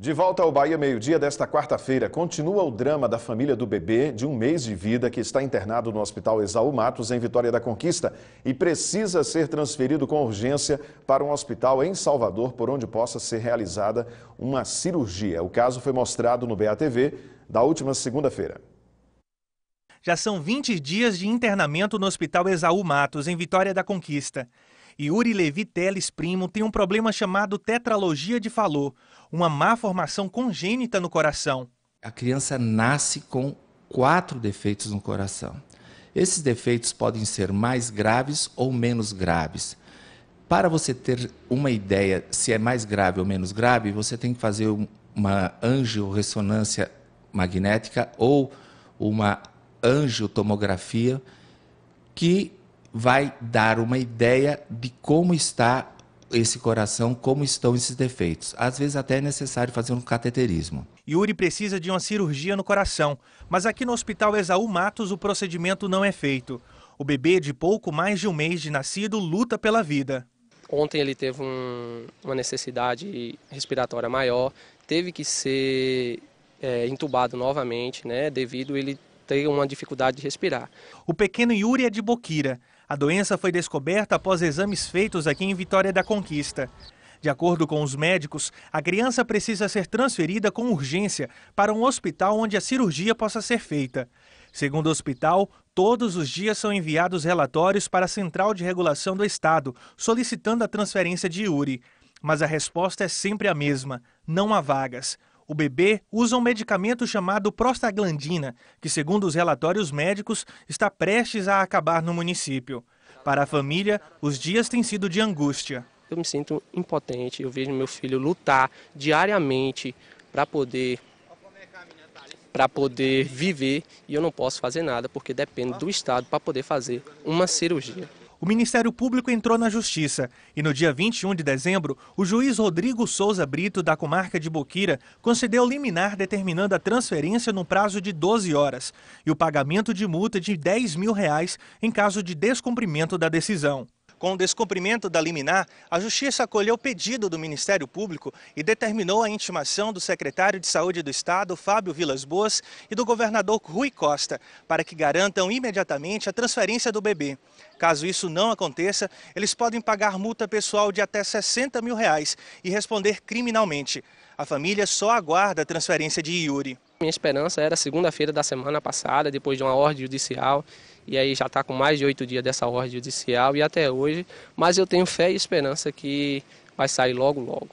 De volta ao Bahia Meio-Dia desta quarta-feira, continua o drama da família do bebê de um mês de vida que está internado no Hospital Exaú Matos, em Vitória da Conquista, e precisa ser transferido com urgência para um hospital em Salvador, por onde possa ser realizada uma cirurgia. O caso foi mostrado no BATV da última segunda-feira. Já são 20 dias de internamento no Hospital Exaú Matos, em Vitória da Conquista. Yuri Levi Teles Primo tem um problema chamado tetralogia de Fallot, uma má formação congênita no coração. A criança nasce com quatro defeitos no coração. Esses defeitos podem ser mais graves ou menos graves. Para você ter uma ideia se é mais grave ou menos grave, você tem que fazer uma angioressonância magnética ou uma angiotomografia que vai dar uma ideia de como está esse coração, como estão esses defeitos. Às vezes até é necessário fazer um cateterismo. Yuri precisa de uma cirurgia no coração, mas aqui no Hospital Exaú Matos o procedimento não é feito. O bebê de pouco mais de um mês de nascido luta pela vida. Ontem ele teve um, uma necessidade respiratória maior, teve que ser é, entubado novamente, né, devido ele ter uma dificuldade de respirar. O pequeno Yuri é de Boquira, a doença foi descoberta após exames feitos aqui em Vitória da Conquista. De acordo com os médicos, a criança precisa ser transferida com urgência para um hospital onde a cirurgia possa ser feita. Segundo o hospital, todos os dias são enviados relatórios para a Central de Regulação do Estado, solicitando a transferência de Yuri. Mas a resposta é sempre a mesma: não há vagas o bebê usa um medicamento chamado prostaglandina, que, segundo os relatórios médicos, está prestes a acabar no município. Para a família, os dias têm sido de angústia. Eu me sinto impotente, eu vejo meu filho lutar diariamente para poder para poder viver e eu não posso fazer nada porque depende do estado para poder fazer uma cirurgia o Ministério Público entrou na Justiça e, no dia 21 de dezembro, o juiz Rodrigo Souza Brito, da comarca de Boquira, concedeu liminar determinando a transferência no prazo de 12 horas e o pagamento de multa de 10 mil reais em caso de descumprimento da decisão. Com o descumprimento da liminar, a Justiça acolheu o pedido do Ministério Público e determinou a intimação do secretário de Saúde do Estado, Fábio Vilas Boas, e do governador Rui Costa, para que garantam imediatamente a transferência do bebê. Caso isso não aconteça, eles podem pagar multa pessoal de até 60 mil reais e responder criminalmente. A família só aguarda a transferência de Yuri. Minha esperança era segunda-feira da semana passada, depois de uma ordem judicial, e aí já está com mais de oito dias dessa ordem judicial e até hoje, mas eu tenho fé e esperança que vai sair logo, logo.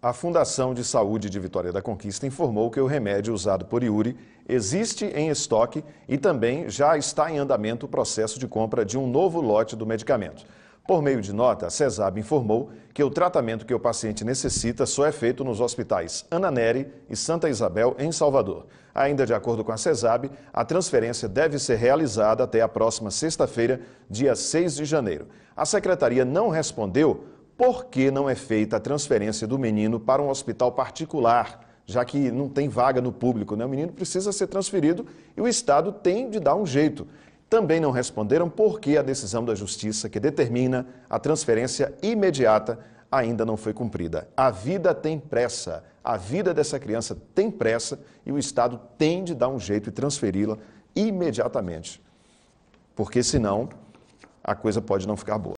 A Fundação de Saúde de Vitória da Conquista informou que o remédio usado por Yuri existe em estoque e também já está em andamento o processo de compra de um novo lote do medicamento. Por meio de nota, a CESAB informou que o tratamento que o paciente necessita só é feito nos hospitais Ana Nery e Santa Isabel, em Salvador. Ainda de acordo com a CESAB, a transferência deve ser realizada até a próxima sexta-feira, dia 6 de janeiro. A secretaria não respondeu por que não é feita a transferência do menino para um hospital particular, já que não tem vaga no público. Né? O menino precisa ser transferido e o Estado tem de dar um jeito também não responderam por que a decisão da Justiça que determina a transferência imediata ainda não foi cumprida. A vida tem pressa, a vida dessa criança tem pressa e o Estado tem de dar um jeito e transferi-la imediatamente, porque senão a coisa pode não ficar boa.